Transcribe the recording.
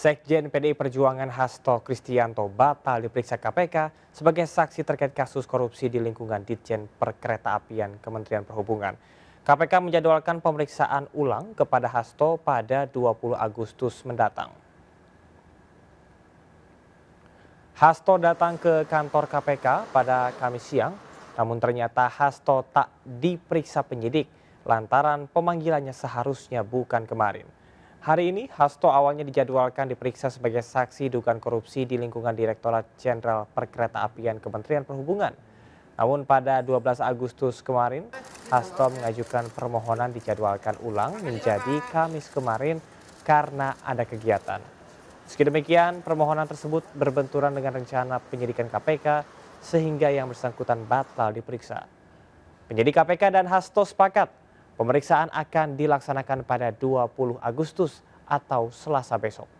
Sekjen PDI Perjuangan Hasto Kristianto batal diperiksa KPK sebagai saksi terkait kasus korupsi di lingkungan Ditjen Perkeretaapian Kementerian Perhubungan. KPK menjadwalkan pemeriksaan ulang kepada Hasto pada 20 Agustus mendatang. Hasto datang ke kantor KPK pada Kamis siang, namun ternyata Hasto tak diperiksa penyidik lantaran pemanggilannya seharusnya bukan kemarin. Hari ini, Hasto awalnya dijadwalkan diperiksa sebagai saksi dugaan korupsi di lingkungan Direktorat Jenderal Perkeretaapian Kementerian Perhubungan. Namun pada 12 Agustus kemarin, Hasto mengajukan permohonan dijadwalkan ulang menjadi Kamis kemarin karena ada kegiatan. Meski demikian, permohonan tersebut berbenturan dengan rencana penyidikan KPK sehingga yang bersangkutan batal diperiksa. Penyidik KPK dan Hasto sepakat Pemeriksaan akan dilaksanakan pada 20 Agustus atau Selasa besok.